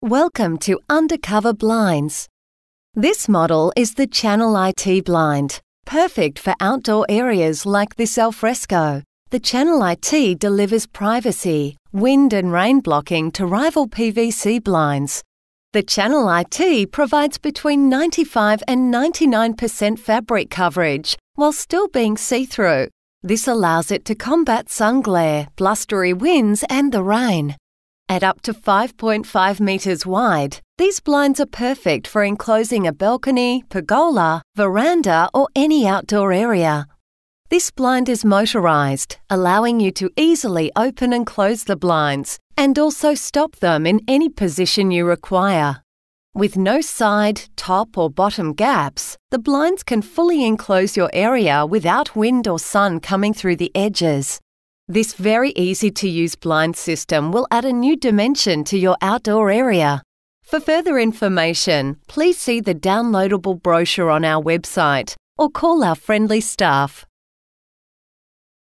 Welcome to Undercover Blinds. This model is the Channel IT blind, perfect for outdoor areas like this alfresco. The Channel IT delivers privacy, wind and rain blocking to rival PVC blinds. The Channel IT provides between 95 and 99% fabric coverage while still being see-through. This allows it to combat sun glare, blustery winds and the rain. At up to 5.5 metres wide, these blinds are perfect for enclosing a balcony, pergola, veranda, or any outdoor area. This blind is motorised, allowing you to easily open and close the blinds and also stop them in any position you require. With no side, top, or bottom gaps, the blinds can fully enclose your area without wind or sun coming through the edges. This very easy to use blind system will add a new dimension to your outdoor area. For further information, please see the downloadable brochure on our website or call our friendly staff.